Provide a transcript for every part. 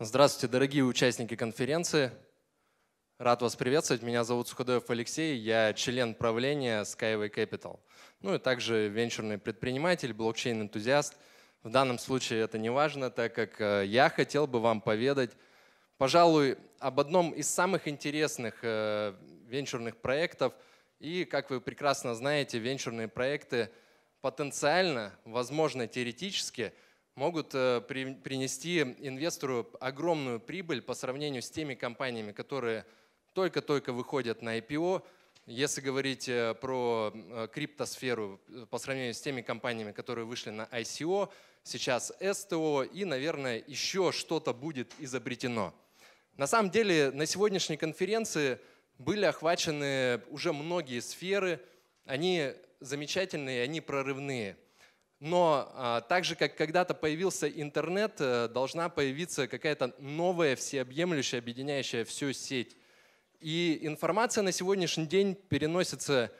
Здравствуйте, дорогие участники конференции. Рад вас приветствовать. Меня зовут Суходоев Алексей, я член правления Skyway Capital. Ну и также венчурный предприниматель, блокчейн-энтузиаст. В данном случае это не важно, так как э, я хотел бы вам поведать, пожалуй, об одном из самых интересных э, венчурных проектов. И, как вы прекрасно знаете, венчурные проекты потенциально, возможно, теоретически – могут э, принести инвестору огромную прибыль по сравнению с теми компаниями, которые только-только выходят на IPO. Если говорить э, про э, криптосферу по сравнению с теми компаниями, которые вышли на ICO, сейчас STO и, наверное, еще что-то будет изобретено. На самом деле на сегодняшней конференции были охвачены уже многие сферы. Они замечательные, они прорывные – но а, так же, как когда-то появился интернет, э, должна появиться какая-то новая, всеобъемлющая, объединяющая всю сеть. И информация на сегодняшний день переносится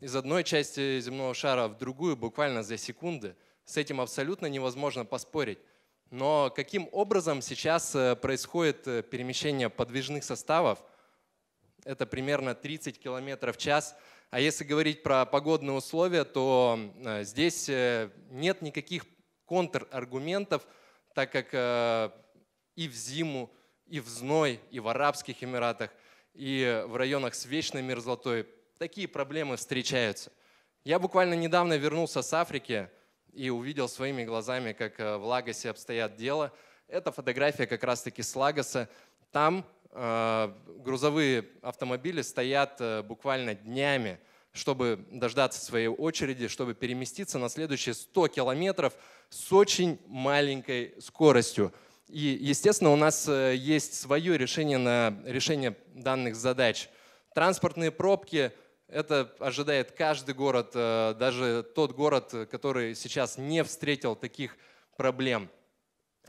из одной части земного шара в другую буквально за секунды. С этим абсолютно невозможно поспорить. Но каким образом сейчас э, происходит э, перемещение подвижных составов? Это примерно 30 км в час – а если говорить про погодные условия, то э, здесь э, нет никаких контраргументов, так как э, и в зиму, и в зной, и в Арабских Эмиратах, и в районах с вечной мерзлотой такие проблемы встречаются. Я буквально недавно вернулся с Африки и увидел своими глазами, как в Лагосе обстоят дела. Это фотография как раз-таки с Лагоса. Там Э, грузовые автомобили стоят э, буквально днями, чтобы дождаться своей очереди, чтобы переместиться на следующие 100 километров с очень маленькой скоростью. И, естественно, у нас э, есть свое решение на решение данных задач. Транспортные пробки – это ожидает каждый город, даже тот город, который сейчас не встретил таких проблем.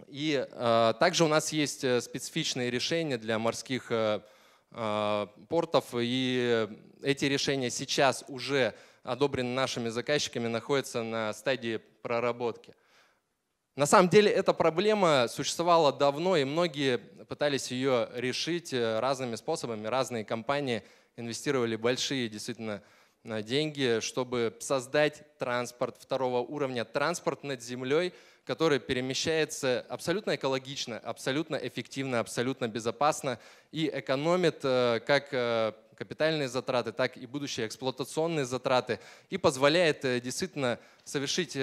И э, также у нас есть э, специфичные решения для морских э, э, портов, и эти решения сейчас уже одобрены нашими заказчиками, находятся на стадии проработки. На самом деле эта проблема существовала давно, и многие пытались ее решить э, разными способами. Разные компании инвестировали большие действительно деньги, чтобы создать транспорт второго уровня, транспорт над землей – который перемещается абсолютно экологично, абсолютно эффективно, абсолютно безопасно и экономит э, как э, капитальные затраты, так и будущие эксплуатационные затраты и позволяет э, действительно совершить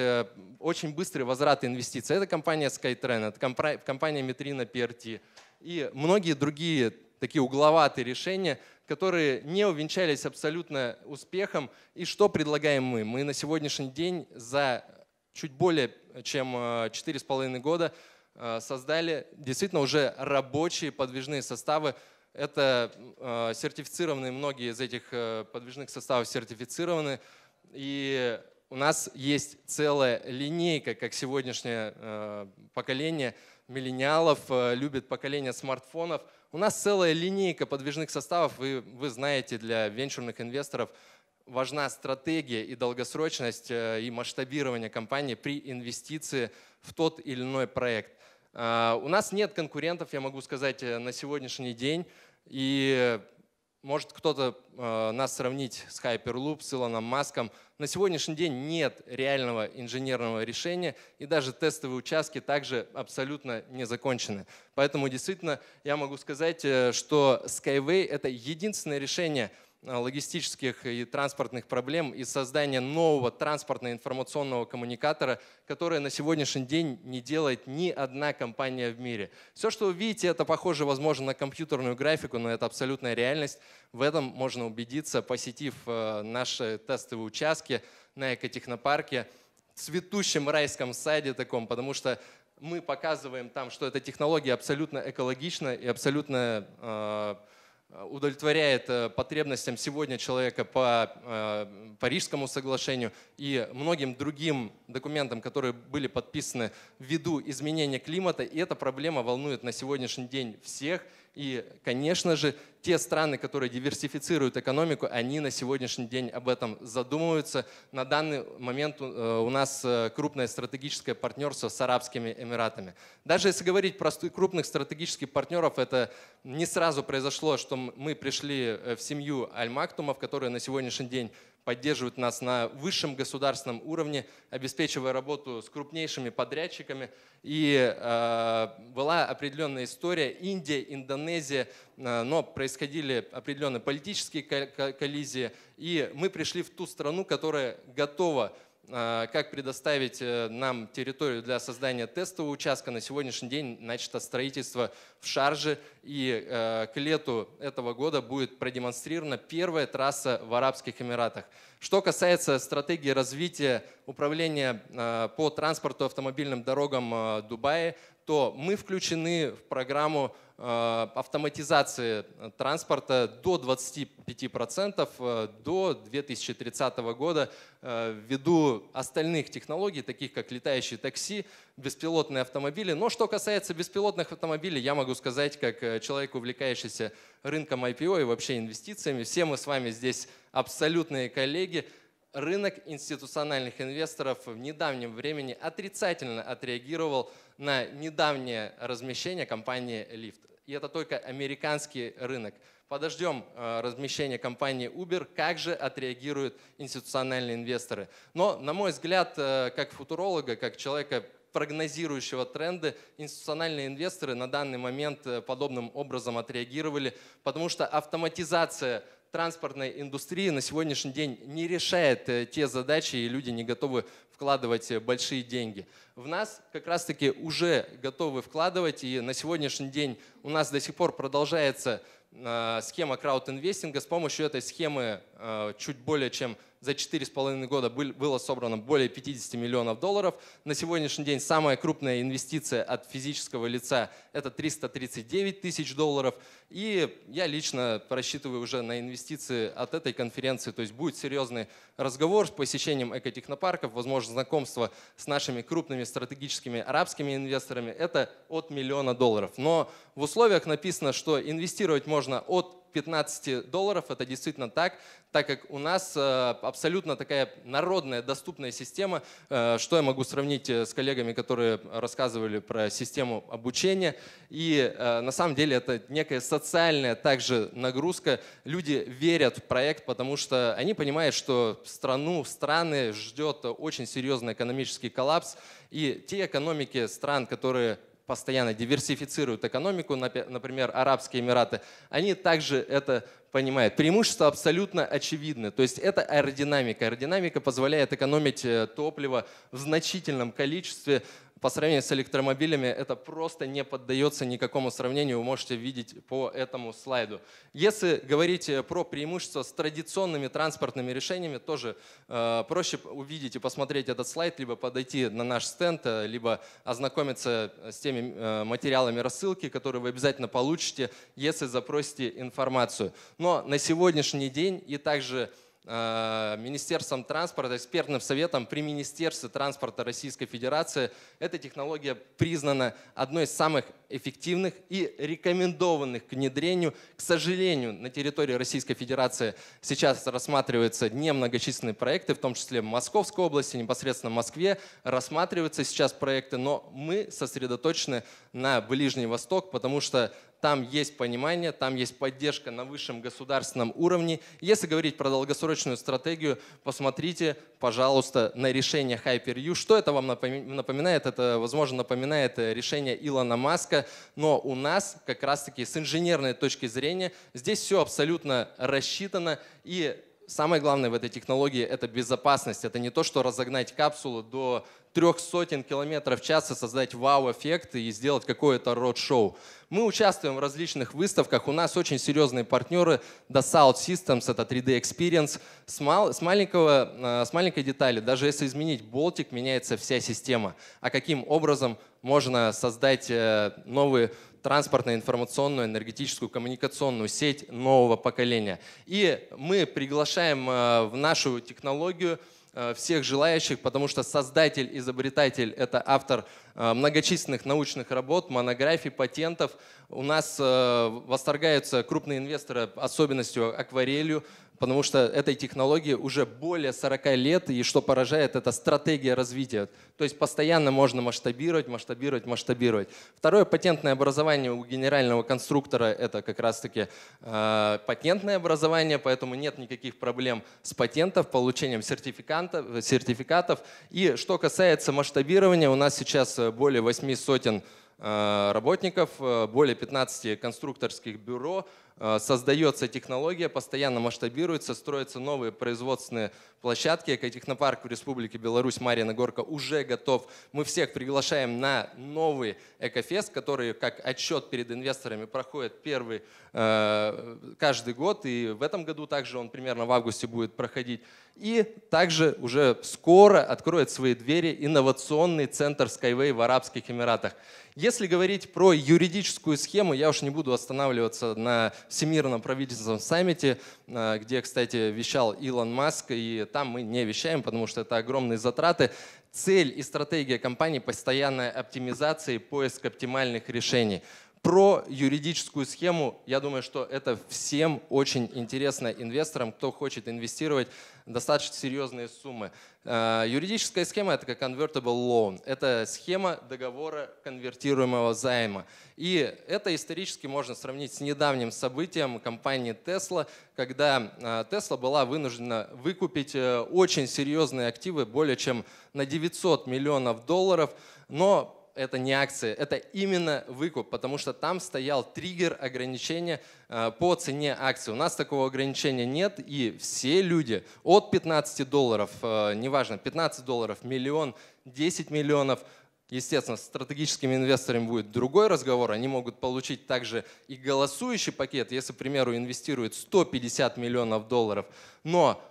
очень быстрый возврат инвестиций. Это компания SkyTrain, это компания Metrina PRT и многие другие такие угловатые решения, которые не увенчались абсолютно успехом. И что предлагаем мы? Мы на сегодняшний день за чуть более чем 4,5 э, года э, создали действительно уже рабочие подвижные составы. Это э, сертифицированные, многие из этих подвижных составов сертифицированы. И у нас есть целая линейка, как сегодняшнее поколение миллениалов любит поколение смартфонов. У нас целая линейка подвижных составов, и вы знаете, для венчурных инвесторов – важна стратегия и долгосрочность э, и масштабирование компании при инвестиции в тот или иной проект. Э, у нас нет конкурентов, я могу сказать, э, на сегодняшний день. И может кто-то нас сравнить с Hyperloop, с Илоном Маском. На сегодняшний день нет реального инженерного решения, и даже тестовые участки также абсолютно не закончены. Поэтому действительно я могу сказать, что Skyway — это единственное решение — Э, логистических и транспортных проблем и создания нового транспортно-информационного коммуникатора, который на сегодняшний день не делает ни одна компания в мире. Все, что вы видите, это похоже, возможно, на компьютерную графику, но это абсолютная реальность. В этом можно убедиться, посетив э, наши тестовые участки на экотехнопарке, цветущем райском саде таком, потому что мы показываем там, что эта технология абсолютно экологична и абсолютно э, Э, удовлетворяет э, потребностям сегодня человека по э, Парижскому соглашению и многим другим документам, которые были подписаны ввиду изменения климата. И эта проблема волнует на сегодняшний день всех. И, конечно же, те страны, которые диверсифицируют экономику, они на сегодняшний день об этом задумываются. На данный момент э, у нас э, крупное стратегическое партнерство с Арабскими Эмиратами. Даже если говорить про крупных стратегических партнеров, это не сразу произошло, что мы пришли э, в семью Аль-Мактумов, которые на сегодняшний день поддерживают нас на высшем государственном уровне, обеспечивая работу с крупнейшими подрядчиками. И э, была определенная история. Индия, Индонезия, Э, но происходили определенные политические коллизии, и мы пришли в ту страну, которая готова э, как предоставить э, нам территорию для создания тестового участка. На сегодняшний день начато строительство в Шарже, и к лету этого года будет продемонстрирована первая трасса в Арабских Эмиратах. Что касается стратегии развития управления по транспорту автомобильным дорогам Дубая, то мы включены в программу Э, автоматизации э, транспорта до 25% э, до 2030 года ввиду остальных технологий, таких как летающие такси, беспилотные автомобили. Но что касается беспилотных автомобилей, я могу сказать, как человек, увлекающийся рынком IPO и вообще инвестициями, все мы с вами здесь абсолютные коллеги, рынок институциональных инвесторов в недавнем времени отрицательно отреагировал на недавнее размещение компании Lyft и это только американский рынок. Подождем э, размещения компании Uber, как же отреагируют институциональные инвесторы. Но, на мой взгляд, э, как футуролога, как человека, прогнозирующего тренды, институциональные инвесторы на данный момент э, подобным образом отреагировали, потому что автоматизация транспортной индустрии на сегодняшний день не решает э, те задачи, и люди не готовы вкладывать э, большие деньги. В нас как раз-таки уже готовы вкладывать, и на сегодняшний день у нас до сих пор продолжается э, схема крауд-инвестинга. С помощью этой схемы чуть более чем за 4,5 года было собрано более 50 миллионов долларов. На сегодняшний день самая крупная инвестиция от физического лица – это 339 тысяч долларов. И я лично рассчитываю уже на инвестиции от этой конференции. То есть будет серьезный разговор с посещением экотехнопарков, возможно, знакомство с нашими крупными стратегическими арабскими инвесторами. Это от миллиона долларов. Но в условиях написано, что инвестировать можно от 15 долларов. Это действительно так, так как у нас э, абсолютно такая народная, доступная система. Э, что я могу сравнить э, с коллегами, которые рассказывали про систему обучения. И на самом деле это некая социальная также нагрузка. Люди верят в проект, потому что они понимают, что страну, страны ждет очень серьезный экономический коллапс. И те экономики стран, которые постоянно диверсифицируют экономику, например, Арабские Эмираты, они также это понимают. Преимущества абсолютно очевидны. То есть это аэродинамика. Аэродинамика позволяет экономить э, топливо в значительном количестве, по сравнению с электромобилями это просто не поддается никакому сравнению, вы можете видеть по этому слайду. Если говорить э, про преимущества с традиционными транспортными решениями, тоже э, проще увидеть и посмотреть этот слайд, либо подойти на наш стенд, э, либо ознакомиться с теми э, материалами рассылки, которые вы обязательно получите, если запросите информацию. Но на сегодняшний день и также Э, Министерством транспорта, экспертным советом при Министерстве транспорта Российской Федерации. Эта технология признана одной из самых эффективных и рекомендованных к внедрению. К сожалению, на территории Российской Федерации сейчас рассматриваются немногочисленные проекты, в том числе в Московской области, непосредственно в Москве. Рассматриваются сейчас проекты, но мы сосредоточены на Ближний Восток, потому что там есть понимание, там есть поддержка на высшем государственном уровне. Если говорить про долгосрочную стратегию, посмотрите, пожалуйста, на решение Hyper-U. Что это вам напоминает? Это, возможно, напоминает э, решение Илона Маска, но у нас как раз-таки с инженерной точки зрения здесь все абсолютно рассчитано и Самое главное в этой технологии – это безопасность. Это не то, что разогнать капсулу до трех сотен километров в час и создать вау-эффект и сделать какое-то род-шоу. Мы участвуем в различных выставках. У нас очень серьезные партнеры The Dassault Systems, это 3D Experience. С, мал, с, маленького, э, с маленькой детали, даже если изменить болтик, меняется вся система. А каким образом – можно создать э, новую транспортную, информационную, энергетическую, коммуникационную сеть нового поколения. И мы приглашаем э, в нашу технологию э, всех желающих, потому что создатель, изобретатель — это автор многочисленных научных работ, монографий, патентов, у нас э, восторгаются крупные инвесторы особенностью акварелью, потому что этой технологии уже более 40 лет, и что поражает, это стратегия развития. То есть постоянно можно масштабировать, масштабировать, масштабировать. Второе патентное образование у генерального конструктора – это как раз-таки э, патентное образование, поэтому нет никаких проблем с патентов, получением сертификатов, э, сертификатов. И что касается масштабирования, у нас сейчас э, более 8 сотен Э, работников, э, более 15 конструкторских бюро. Э, создается технология, постоянно масштабируется, строятся новые производственные площадки. Экотехнопарк в Республике Беларусь Марина Горка уже готов. Мы всех приглашаем на новый Экофест, который как отчет перед инвесторами проходит первый каждый год. И в этом году также он примерно в августе будет проходить. И также уже скоро откроет свои двери инновационный центр Skyway в Арабских Эмиратах. Если говорить про юридическую схему, я уж не буду останавливаться на Всемирном правительственном саммите, э, где, кстати, вещал Илон Маск, и там мы не вещаем, потому что это огромные затраты. Цель и стратегия компании – постоянная оптимизация и поиск оптимальных решений – про юридическую схему. Я думаю, что это всем очень интересно инвесторам, кто хочет инвестировать достаточно серьезные суммы. Э, юридическая схема – это как convertible loan. Это схема договора конвертируемого займа. И это исторически можно сравнить с недавним событием компании Tesla, когда э, Tesla была вынуждена выкупить э, очень серьезные активы, более чем на 900 миллионов долларов, но это не акции, это именно выкуп, потому что там стоял триггер ограничения э, по цене акции. У нас такого ограничения нет, и все люди от 15 долларов, э, неважно, 15 долларов, миллион, 10 миллионов, Естественно, с стратегическими инвесторами будет другой разговор. Они могут получить также и голосующий пакет, если, к примеру, инвестируют 150 миллионов долларов. Но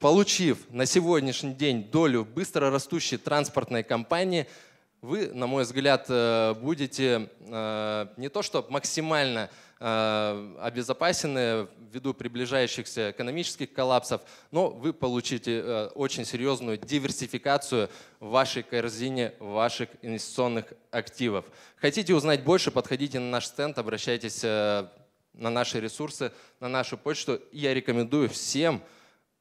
получив на сегодняшний день долю быстрорастущей транспортной компании – вы, на мой взгляд, э, будете э, не то что максимально э, обезопасены ввиду приближающихся экономических коллапсов, но вы получите очень серьезную диверсификацию в вашей корзине ваших инвестиционных активов. Хотите узнать больше, подходите на наш стенд, обращайтесь на наши ресурсы, на нашу почту. Я рекомендую всем,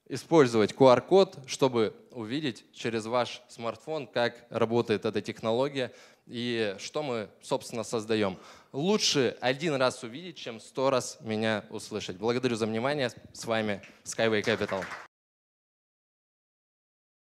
использовать QR-код, чтобы увидеть через ваш смартфон, как работает эта технология и что мы, собственно, создаем. Лучше один раз увидеть, чем сто раз меня услышать. Благодарю за внимание. С вами Skyway Capital.